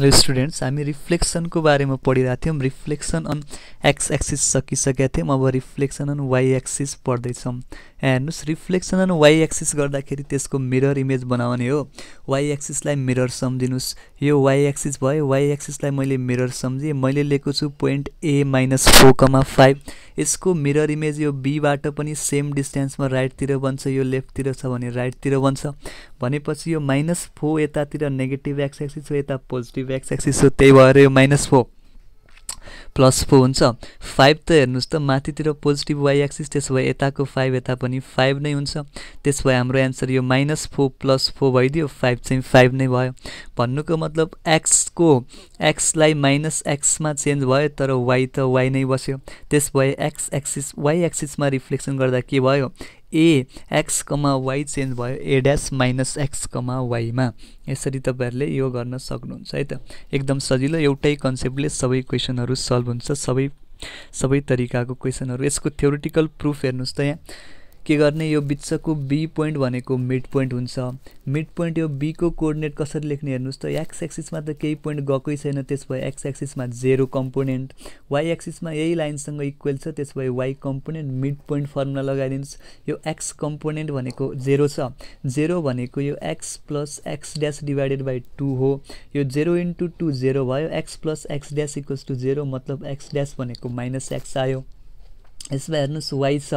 र स्टुडेन्ट्स हामी रिफ्लेक्सनको बारेमा पढिरहेको थियौँ रिफ्लेक्सन अन एक्स एक्सिस सकिसकेका थियौँ अब रिफ्लेक्सन अन वाइ एक्सिस पढ्दैछौँ हेर्नुहोस् रिफ्लेक्सन अन वाइ एक्सिस गर्दाखेरि त्यसको मिरर इमेज बनाउने हो वाइ एक्सिसलाई मिरर सम्झिनुहोस् यो वाइ एक्सिस भयो वाइ एक्सिसलाई मैले मिरर सम्झेँ मैले लिएको छु point A minus four comma five यसको मिरर इमेज यो बीबाट पनि सेम डिस्टेन्समा राइटतिर बन्छ यो लेफ्टतिर छ भने राइटतिर बन्छ भनेपछि यो माइनस फोर यतातिर नेगेटिभ एक्स एक्सिस हो यता पोजिटिभ एक्स एक्सिस हो त्यही भएर यो माइनस फोर प्लस फोर हुन्छ फाइभ त हेर्नुहोस् त माथितिर पोजिटिभ वाइ एक्सिस त्यसो भए यताको फाइभ यता पनि फाइभ नै हुन्छ त्यसो भए हाम्रो एन्सर यो माइनस फोर प्लस फोर भइदियो फाइभ चाहिँ फाइभ नै भयो भन्नुको मतलब एक्सको एक्सलाई माइनस एक्समा चेन्ज भयो तर वाइ त वाइ नै बस्यो त्यस भए एक्स एक्सिस वाइ एक्सिसमा रिफ्लेक्सन गर्दा के भयो A X comma Y change भयो A dash minus X comma वाइमा यसरी तपाईँहरूले यो गर्न सक्नुहुन्छ है त एकदम सजिलो एउटै कन्सेप्टले सबै क्वेसनहरू सल्भ हुन्छ सबै सबै तरिकाको क्वेसनहरू यसको थ्योरिटिकल प्रुफ हेर्नुहोस् त यहाँ के गर्ने यो बिचको बी पोइन्ट भनेको मिड पोइन्ट हुन्छ मिड पोइन्ट यो बीको कोर्डिनेट कसरी लेख्ने हेर्नुहोस् त एक्स एक्सिसमा त केही पोइन्ट गएकै छैन त्यस भए एक्स एक्सिसमा जेरो कम्पोनेन्ट वाइ एक्सिसमा यही लाइनसँग इक्वेल छ त्यस भए Y component mid point formula लगाइदिनुहोस् यो एक्स कम्पोनेन्ट भनेको जेरो छ जेरो भनेको यो X plus X dash divided by two हो यो जेरो इन्टु टू जेरो भयो X plus X dash equals to zero मतलब एक्स ड्यास भनेको माइनस एक्स आयो यसमा हेर्नुहोस् वाइ छ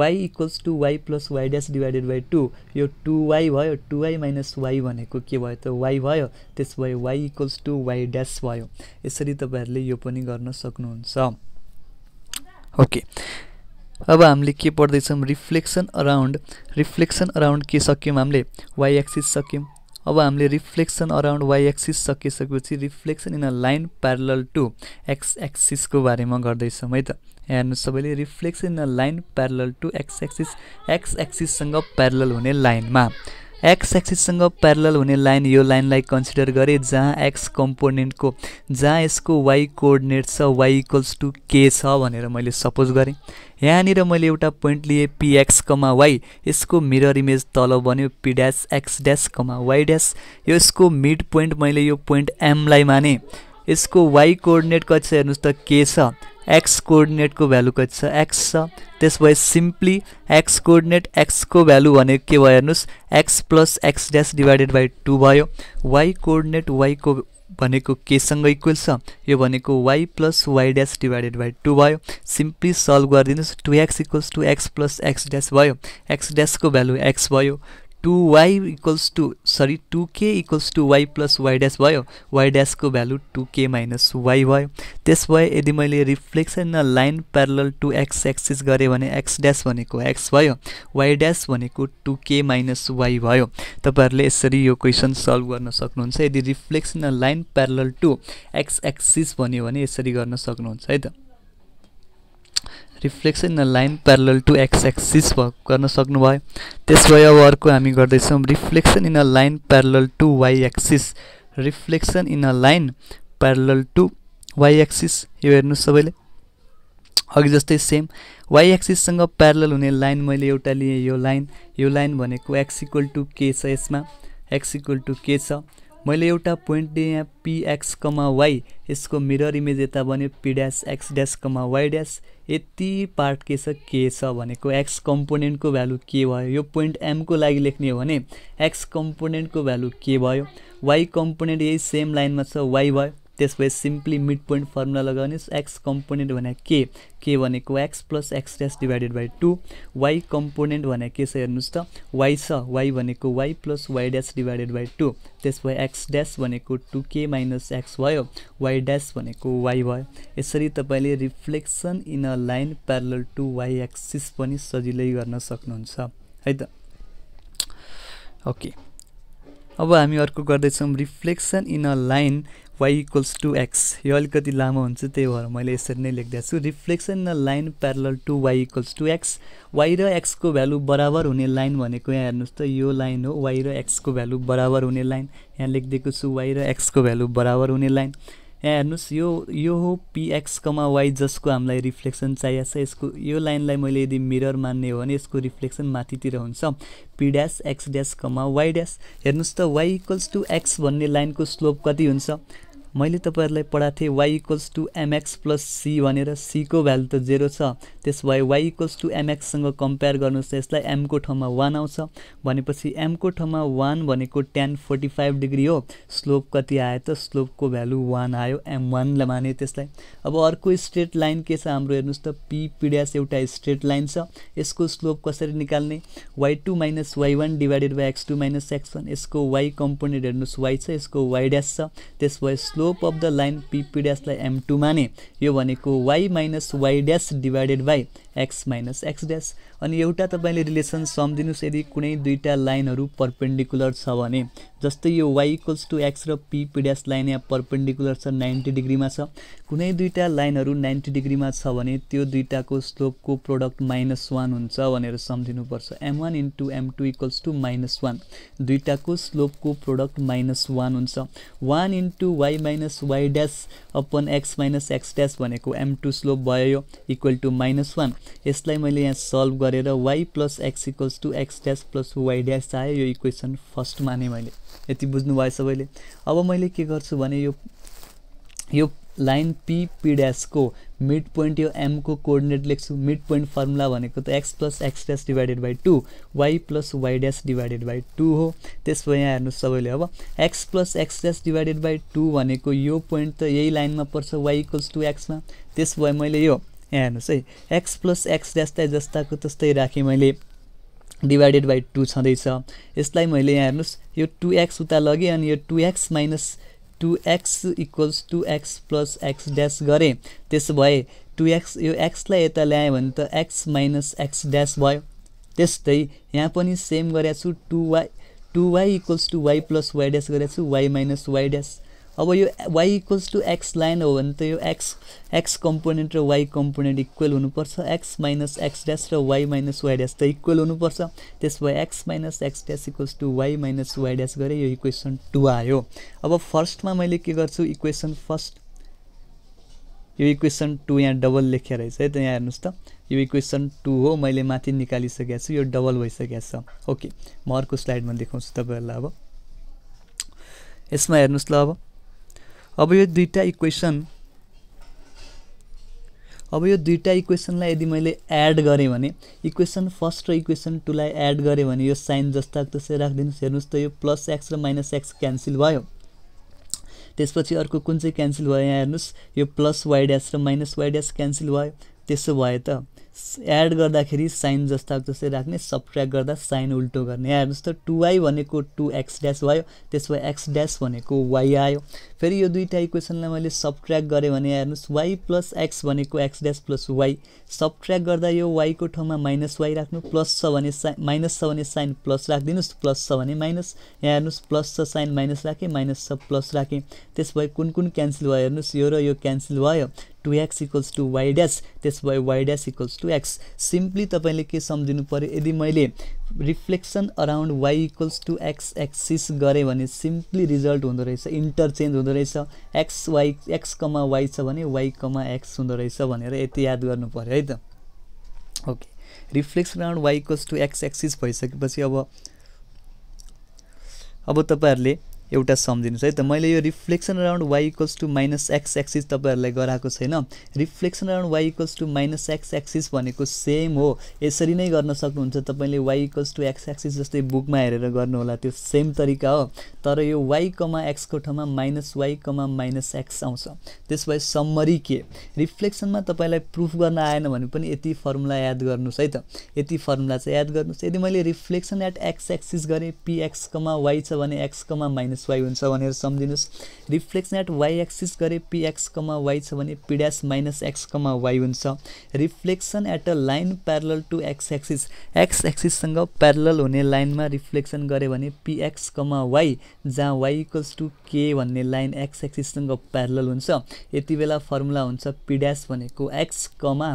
Y equals to Y plus Y dash divided by two यो टु वाइ भयो टु वाइ माइनस वाइ भनेको के भयो त वाइ भयो त्यसो Y equals to Y dash भयो यसरी तपाईँहरूले यो पनि गर्न सक्नुहुन्छ ओके अब हामीले के पढ्दैछौँ रिफ्लेक्सन अराउन्ड रिफ्लेक्सन अराउन्ड के सक्यौँ हामीले वाइ एक्सिस सक्यौँ अब हामीले रिफ्लेक्सन अराउन्ड वाइ एक्सिस सकिसकेपछि reflection in a line parallel to X एक्सिसको बारेमा गर्दैछौँ है त एन्ड सबैले reflex in a line parallel to X axis X एक्सिससँग प्यारल हुने लाइनमा एक्स एक्सिससँग प्यारल हुने लाइन यो लाइनलाई कन्सिडर गरे जहाँ एक्स कम्पोनेन्टको जहाँ यसको वाई कोअर्डिनेट छ वाइ इक्वल्स टु के छ भनेर मैले सपोज गरेँ यहाँनिर मैले एउटा पोइन्ट लिएँ पिएक्स कमा वाइ यसको मिरर इमेज तल बन्यो P dash X dash comma Y dash यसको मिड पोइन्ट मैले यो पोइन्ट एमलाई माने इसको वाई कोर्डिनेट कति त के एक्स कोर्डिनेट को कति छ एक्स भाई सीम्पली एक्स कोर्डिनेट एक्स को एक्सको वाने के हेन X plus X dash divided by two Y coordinate Y को भनेको केसँग इक्वल छ यो plus Y dash divided by two simply solve कर दिन two X equals to X plus X dash भो एक्स डैस को भ्यालु एक्स भो two Y equals to sorry two k equals to Y plus Y dash भयो Y ड्यासको value two k minus Y भयो त्यस भए यदि मैले reflection line parallel to X axis गरेँ भने एक्स ड्यास भनेको एक्स भयो वाइ ड्यास भनेको टु के माइनस वाइ भयो तपाईँहरूले यसरी यो क्वेसन सल्भ गर्न सक्नुहुन्छ यदि reflection line parallel to X axis भन्यो भने यसरी गर्न सक्नुहुन्छ है त reflection in a line parallel to X axis गर्न सक्नुभयो त्यस भए अब अर्को हामी गर्दैछौँ reflection in a line parallel to Y axis reflection in a line parallel to Y axis यो हेर्नु सबैले अघि जस्तै सेम वाइ एक्सिससँग प्यारल हुने लाइन मैले एउटा लिएँ यो लाइन यो लाइन भनेको एक्स इक्वल टु के छ यसमा एक्स इक्वल टु के छ मैले एउटा पोइन्ट दिएँ यहाँ पिएक्स कमा वाई यसको मिरर इमेज यता बन्यो P dash X dash comma Y dash यति पार्ट के छ के छ भनेको एक्स कम्पोनेन्टको भ्यालु के भयो यो पोइन्ट एमको लागि लेख्ने हो भने एक्स कम्पोनेन्टको भ्यालु के भयो वाई कम्पोनेन्ट यही सेम लाइनमा छ वाई भयो त्यसपछि सिम्पली मिड पोइन्ट फर्मुला लगाउनुहोस् एक्स कम्पोनेन्ट भने के के भनेको X plus X dash divided by two Y component भने के छ हेर्नुहोस् त वाइ छ वाइ भनेको Y plus Y dash divided by two त्यसपछि एक्स ड्यास भनेको टु के माइनस एक्स भयो वाइ ड्यास भनेको वाइ भयो यसरी तपाईँले reflection in a line parallel to Y axis पनि सजिलै गर्न सक्नुहुन्छ है त ओके अब हामी अर्को गर्दैछौँ reflection in a line Y equals to X यो अलिकति लामो हुन्छ त्यही भएर मैले यसरी नै लेखिदिएको छु reflection the line parallel to Y equals to X Y र एक्सको भ्यालु बराबर हुने लाइन भनेको यहाँ हेर्नुहोस् त यो लाइन हो वाइ र एक्सको भ्यालु बराबर हुने लाइन यहाँ लेखिदिएको छु वाइ र एक्सको भ्यालु बराबर हुने लाइन यहाँ हेर्नुहोस् यो यो हो पिएक्सकोमा वाइ जसको हामीलाई रिफ्लेक्सन चाहिएको छ यसको यो लाइनलाई मैले यदि मिरर मान्ने हो भने यसको रिफ्लेक्सन माथितिर हुन्छ P dash X dash comma Y dash हेर्नुहोस् त वाइ इक्वल्स टु एक्स भन्ने लाइनको स्लोप कति हुन्छ मैले तपाईँहरूलाई पढाएको थिएँ Y equals to M X plus C भनेर सीको भ्यालु त जेरो छ त्यस भए वाइ इक्वल्स टु एमएक्ससँग कम्पेयर गर्नुहोस् त यसलाई एमको ठाउँमा वान आउँछ भनेपछि एमको ठाउँमा वान भनेको टेन फोर्टी फाइभ डिग्री हो स्लोप कति आयो त स्लोपको भ्यालु वान आयो एम वानलाई माने त्यसलाई अब अर्को स्ट्रेट लाइन के छ हाम्रो हेर्नुहोस् त पी पिड्यास एउटा स्ट्रेट लाइन छ यसको स्लोप कसरी निकाल्ने Y two minus Y one divided by X two minus X one यसको वाइ कम्पोनेन्ट हेर्नुहोस् वाइ छ यसको वाइड्यास ड्यास छ त्यस भए slope slope of the line P ड्यासलाई एम टू माने यो भनेको Y minus Y dash divided by X minus X dash अनि एउटा तपाईँले रिलेसन सम्झिनुहोस् यदि कुनै दुईवटा लाइनहरू पर्पेन्डिकुलर छ भने जस्तै यो वाइ इक्वल्स टु एक्स र पी पिड्यास लाइन यहाँ पर्पेन्डिकुलर छ नाइन्टी डिग्रीमा छ कुनै दुईवटा लाइनहरू नाइन्टी डिग्रीमा छ भने त्यो दुईवटाको स्लोपको प्रोडक्ट माइनस वान हुन्छ भनेर सम्झिनुपर्छ M one into M two equals to minus one दुईवटाको स्लोपको प्रोडक्ट माइनस वान हुन्छ one into Y minus Y dash upon X minus X dash भनेको एम टू स्लोप भयो यो इक्वल टु माइनस वान यसलाई मैले यहाँ सल्भ गरेर Y plus X equals to X dash plus Y dash आयो यो इक्वेसन फर्स्ट माने मैले यति बुझ्नुभयो सबैले अब मैले के गर्छु भने यो यो लाइन पी पी ड्यासको मिड पोइन्ट यो एमको कोअर्डिनेट लेख्छु मिड पोइन्ट फर्मुला भनेको त X plus X dash divided by two Y plus Y dash divided by two हो त्यस त्यसो यहाँ हेर्नु सबैले अब X plus X dash divided by two भनेको यो पोइन्ट त यही लाइनमा पर्छ वाइ इक्वल्स टू एक्समा त्यस भए मैले यो यहाँ हेर्नुहोस् है एक्स प्लस एक्स जस्तै जस्ताको त्यस्तै राखेँ मैले डिभाइडेड बाई टू छँदैछ यसलाई मैले यहाँ हेर्नुहोस् यो टु एक्स उता लगेँ अनि यो two X minus two X equals to X plus X dash गरेँ त्यसो भए टु एक्स यो एक्सलाई यता ल्याएँ भने त एक्स माइनस एक्स ड्यास भयो त्यस्तै यहाँ पनि सेम गरेको छु two Y two Y equals to Y plus Y dash गरेको छु वाई माइनस वाई ड्यास अब यो Y equals to X line हो भने त यो एक्स एक्स कम्पोनेन्ट र वाइ कम्पोनेन्ट इक्वल हुनुपर्छ एक्स माइनस एक्स ड्यास र वाइ माइनस वाई ड्यास त इक्वल हुनुपर्छ त्यस भए X minus X dash equals to Y minus Y dash गरेँ यो इक्वेसन टु आयो अब फर्स्टमा मैले के गर्छु इक्वेसन फर्स्ट यो इक्वेसन टू यहाँ डबल लेखेर रहेछ है त यहाँ हेर्नुहोस् त यो इक्वेसन टू हो मैले माथि निकालिसकेको छु यो डबल भइसकेको छ ओके म अर्को स्लाइडमा देखाउँछु तपाईँहरूलाई अब यसमा हेर्नुहोस् ल अब अब यो दुईवटा इक्वेसन अब यो दुईवटा इक्वेसनलाई यदि मैले एड गरेँ भने इक्वेसन फर्स्ट र इक्वेसन टूलाई एड गरेँ भने यो साइन जस्ता त्यसै राखिदिनुहोस् हेर्नुहोस् त यो प्लस एक्स र माइनस एक्स क्यान्सल भयो त्यसपछि अर्को कुन चाहिँ क्यान्सल भयो यहाँ हेर्नुहोस् यो प्लस वाइड्यास र माइनस वाइड्यास क्यान्सल भयो त्यसो भए त एड गर्दाखेरि साइन जस्ताको जस्तै राख्ने सब्ट्र्याक गर्दा साइन उल्टो गर्ने यहाँ हेर्नुहोस् त टु भनेको टु एक्स ड्यास भयो त्यसो भए एक्स ड्यास भनेको वाइ आयो फेरि यो दुईवटा इक्वेसनलाई मैले सब्ट्र्याक गरेँ भने हेर्नुहोस् वाइ प्लस एक्स भनेको X dash plus Y subtract गर्दा यो वाइको ठाउँमा माइनस वाइ राख्नु प्लस छ भने साइन माइनस छ भने साइन प्लस राखिदिनुहोस् प्लस छ भने माइनस यहाँ हेर्नुहोस् प्लस छ साइन माइनस राखेँ माइनस छ प्लस राखेँ त्यसो भए कुन कुन क्यान्सल भयो हेर्नुहोस् यो र यो क्यान्सल भयो two X equals to Y dash dash त्यसो Y dash equals to X simply तपाईँले के सम्झिनु पऱ्यो यदि मैले reflection around Y equals to X axis गरेँ भने सिम्पली रिजल्ट हुँदो रहेछ इन्टरचेन्ज हुँदो रहेछ X Y X comma Y छ भने वाइ कमा एक्स हुँदो रहेछ भनेर यति याद गर्नु पऱ्यो है त okay reflection around Y equals to X axis भइसकेपछि अब अब तपाईँहरूले एउटा सम्झिनुहोस् है त मैले यो reflection around Y equals to minus X axis तपाईँहरूलाई गराएको छैन reflection around Y equals to minus X axis भनेको सेम हो यसरी नै गर्न सक्नुहुन्छ तपाईँले Y equals to X axis जस्तै बुकमा हेरेर गर्नुहोला त्यो सेम तरिका हो तर यो वाइ कमा एक्सको ठाउँमा minus Y comma minus X आउँछ त्यस भए सम्मरी के रिफ्लेक्सनमा तपाईँलाई प्रुफ गर्न आएन भने पनि यति फर्मुला याद गर्नुहोस् है त यति फर्मुला चाहिँ याद गर्नुहोस् यदि मैले रिफ्लेक्सन एट एक्स एक्सिस गरेँ पिएक्स कमा वाइ छ भने X comma minus axis Y हुन्छ भनेर सम्झिनुहोस् रिफ्लेक्सन एट वाई एक्सिस गरे पिएक्स कमा वाइ छ भने P dash minus X comma Y हुन्छ reflection at a line parallel to X axis X एक्सिससँग प्यारल हुने लाइनमा रिफ्लेक्सन गऱ्यो भने पिएक्स कमा वाइ जहाँ वाई इक्वल्स टु के भन्ने लाइन एक्स एक्सिससँग प्यारल हुन्छ यति बेला फर्मुला हुन्छ पिड्यास भनेको X comma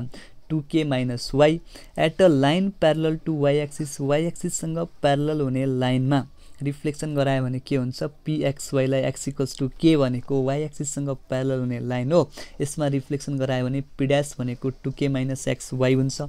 two k minus Y at a line parallel to Y axis Y एक्सिससँग प्यारल हुने लाइनमा रिफ्लेक्सन गरायो भने के हुन्छ पिएक्सवाईलाई एक्स इक्वल्स टू के भनेको वाइ एक्सिससँग प्यारल हुने लाइन हो यसमा रिफ्लेक्सन गरायो भने पिड्यास भनेको two k minus X Y हुन्छ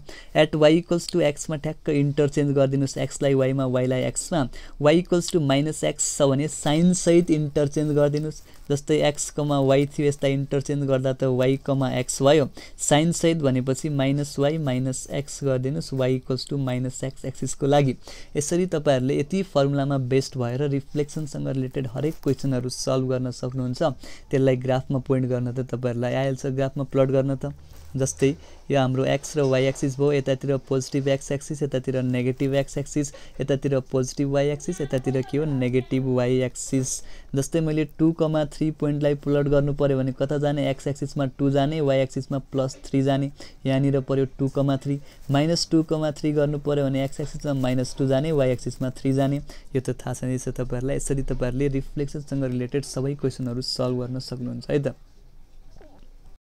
एट वाई इक्वल्स टू एक्समा ठ्याक्क इन्टरचेन्ज गरिदिनुहोस् एक्सलाई वाइमा वाइलाई एक्समा Y equals to minus X छ भने साइनसहित इन्टरचेन्ज गरिदिनुहोस् जस्तै कमा वाई थियो यसलाई इन्टरचेन्ज गर्दा त वाइकोमा एक्स भयो साइनसहित भनेपछि माइनस वाइ माइनस एक्स गरिदिनुहोस् Y equals to minus X एक्सिसको लागि यसरी तपाईँहरूले यति फर्मुलामा बेस्ट भएर रिफ्लेक्सनसँग रिलेटेड हरेक क्वेसनहरू सल्भ गर्न सक्नुहुन्छ त्यसलाई ग्राफमा पोइन्ट गर्न त तपाईँहरूलाई आइहाल्छ ग्राफमा प्लट गर्न त जस्तै यो हाम्रो एक्स र वाइ एक्सिस भयो यतातिर पोजिटिभ एक्स एक्सिस यतातिर नेगेटिभ एक्स एक्सिस यतातिर पोजिटिभ वाइ एक्सिस यतातिर के हो नेगेटिभ वाइ एक्सिस जस्तै मैले टु कमा थ्री पोइन्टलाई प्लट गर्नु पऱ्यो भने कता जाने एक्स एक्सिसमा टू जाने वाइ एक्सिसमा प्लस थ्री जाने यहाँनिर पऱ्यो two comma three minus two comma three गर्नु पऱ्यो भने एक्स एक्सिसमा माइनस टू जाने वाइ एक्सिसमा थ्री जाने यो त थाहा छ तपाईँहरूलाई यसरी तपाईँहरूले रिफ्लेक्सनसँग रिलेटेड सबै क्वेसनहरू सल्भ गर्न सक्नुहुन्छ है त